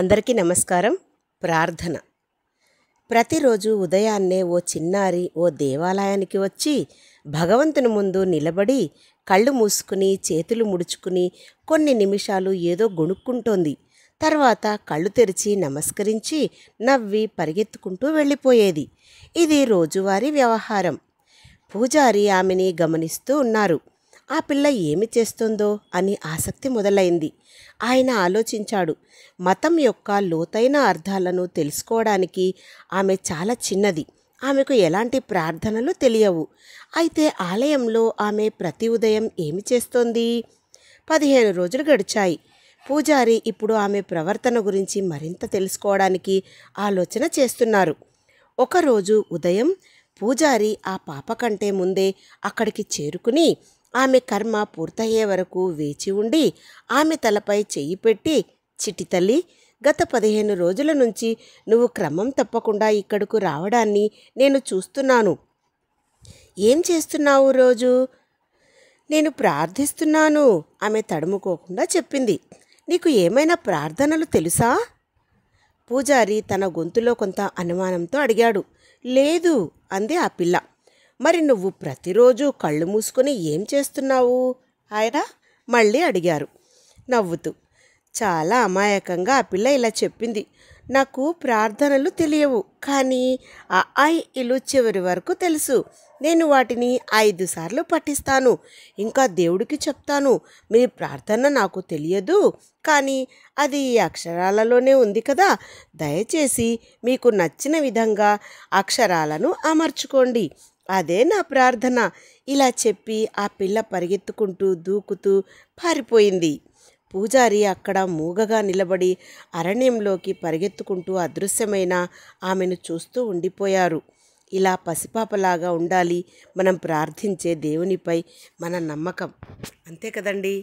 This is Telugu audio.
అందరికీ నమస్కారం ప్రార్థన ప్రతిరోజు ఉదయాన్నే ఓ చిన్నారి ఓ దేవాలయానికి వచ్చి భగవంతుని ముందు నిలబడి కళ్ళు మూసుకుని చేతులు ముడుచుకుని కొన్ని నిమిషాలు ఏదో గొణుక్కుంటోంది తర్వాత కళ్ళు తెరిచి నమస్కరించి నవ్వి పరిగెత్తుకుంటూ వెళ్ళిపోయేది ఇది రోజువారీ వ్యవహారం పూజారి ఆమెని గమనిస్తూ ఉన్నారు ఆ పిల్ల ఏమి చేస్తుందో అని ఆసక్తి మొదలైంది ఆయన ఆలోచించాడు మతం యొక్క లోతైన అర్థాలను తెలుసుకోవడానికి ఆమె చాలా చిన్నది ఆమెకు ఎలాంటి ప్రార్థనలు తెలియవు అయితే ఆలయంలో ఆమె ప్రతి ఉదయం ఏమి చేస్తోంది పదిహేను రోజులు గడిచాయి పూజారి ఇప్పుడు ఆమె ప్రవర్తన గురించి మరింత తెలుసుకోవడానికి ఆలోచన చేస్తున్నారు ఒకరోజు ఉదయం పూజారి ఆ పాప కంటే ముందే అక్కడికి చేరుకుని ఆమె కర్మ పూర్తయ్యే వరకు వేచి ఉండి ఆమె తలపై చెయ్యి పెట్టి చిటి తల్లి గత పదిహేను రోజుల నుంచి నువ్వు క్రమం తప్పకుండా ఇక్కడకు రావడాన్ని నేను చూస్తున్నాను ఏం చేస్తున్నావు రోజు నేను ప్రార్థిస్తున్నాను ఆమె తడుముకోకుండా చెప్పింది నీకు ఏమైనా ప్రార్థనలు తెలుసా పూజారి తన గొంతులో కొంత అనుమానంతో అడిగాడు లేదు అంది ఆ పిల్ల మరి నువ్వు ప్రతిరోజు కళ్ళు మూసుకొని ఏం చేస్తున్నావు ఆయన మళ్ళీ అడిగారు నవ్వుతూ చాలా అమాయకంగా ఆ పిల్ల ఇలా చెప్పింది నాకు ప్రార్థనలు తెలియవు కానీ ఆ ఐ ఇలు చివరి వరకు తెలుసు నేను వాటిని ఐదు సార్లు పఠిస్తాను ఇంకా దేవుడికి చెప్తాను మీ ప్రార్థన నాకు తెలియదు కానీ అది అక్షరాలలోనే ఉంది కదా దయచేసి మీకు నచ్చిన విధంగా అక్షరాలను అమర్చుకోండి అదే నా ప్రార్థన ఇలా చెప్పి ఆ పిల్ల పరిగెత్తుకుంటూ దూకుతూ పారిపోయింది పూజారి అక్కడ మూగగా నిలబడి అరణ్యంలోకి పరిగెత్తుకుంటూ అదృశ్యమైన ఆమెను చూస్తూ ఉండిపోయారు ఇలా పసిపాపలాగా ఉండాలి మనం ప్రార్థించే దేవునిపై మన నమ్మకం అంతే కదండీ